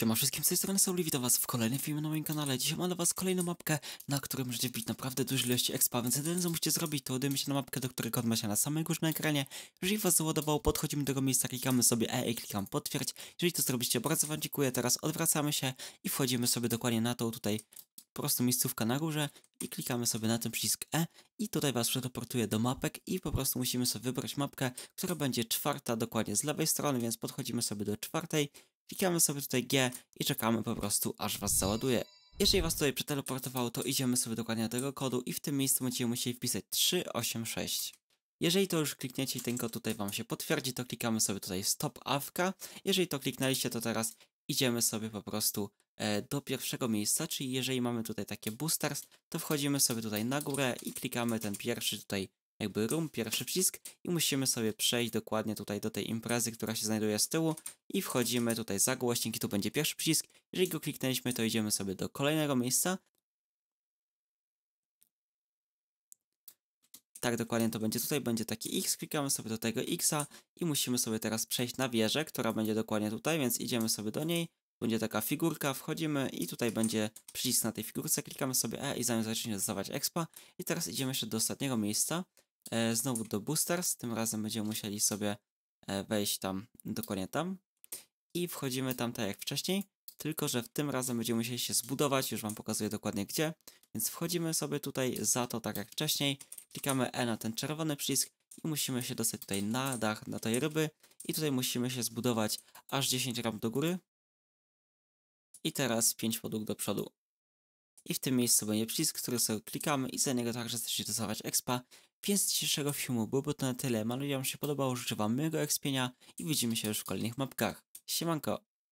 Siema wszystkim, z tej strony Sauli, witam was w kolejnym filmie na moim kanale. Dzisiaj mam dla was kolejną mapkę, na której możecie wbić naprawdę dużo ilości expa, więc jedyne co musicie zrobić to udajemy się na mapkę, do której kod się na samym na ekranie. Jeżeli was załadowało, podchodzimy do tego miejsca, klikamy sobie E i klikam potwierdź. Jeżeli to zrobicie, bardzo wam dziękuję, teraz odwracamy się i wchodzimy sobie dokładnie na tą tutaj prostu miejscówkę na górze i klikamy sobie na ten przycisk E i tutaj Was przeteleportuje do mapek i po prostu musimy sobie wybrać mapkę, która będzie czwarta dokładnie z lewej strony, więc podchodzimy sobie do czwartej, Klikamy sobie tutaj G i czekamy po prostu aż was załaduje. Jeżeli was tutaj przeteleportowało, to idziemy sobie dokładnie do tego kodu i w tym miejscu będziecie musieli wpisać 386. Jeżeli to już klikniecie i ten kod tutaj wam się potwierdzi, to klikamy sobie tutaj stop awka. Jeżeli to kliknęliście, to teraz idziemy sobie po prostu e, do pierwszego miejsca, czyli jeżeli mamy tutaj takie boosters, to wchodzimy sobie tutaj na górę i klikamy ten pierwszy tutaj jakby room, pierwszy przycisk i musimy sobie przejść dokładnie tutaj do tej imprezy, która się znajduje z tyłu i wchodzimy tutaj za i tu będzie pierwszy przycisk. Jeżeli go kliknęliśmy, to idziemy sobie do kolejnego miejsca. Tak, dokładnie to będzie tutaj, będzie taki X, klikamy sobie do tego Xa i musimy sobie teraz przejść na wieżę, która będzie dokładnie tutaj, więc idziemy sobie do niej, będzie taka figurka, wchodzimy i tutaj będzie przycisk na tej figurce, klikamy sobie E i zamiast zaczniemy dostawać expa i teraz idziemy jeszcze do ostatniego miejsca, E, znowu do boosters, tym razem będziemy musieli sobie e, wejść tam, dokładnie tam i wchodzimy tam tak jak wcześniej, tylko że w tym razem będziemy musieli się zbudować, już Wam pokazuję dokładnie gdzie, więc wchodzimy sobie tutaj za to tak jak wcześniej, klikamy E na ten czerwony przycisk i musimy się dostać tutaj na dach, na tej ryby i tutaj musimy się zbudować aż 10 ram do góry i teraz 5 podłóg do przodu. I w tym miejscu będzie przycisk, który sobie klikamy i za niego także chcecie dostawać expa, więc z dzisiejszego filmu byłoby to na tyle. Mam nadzieję, Wam się podobało. Życzę Wam miłego ekspienia i widzimy się już w kolejnych mapkach. Siemanko!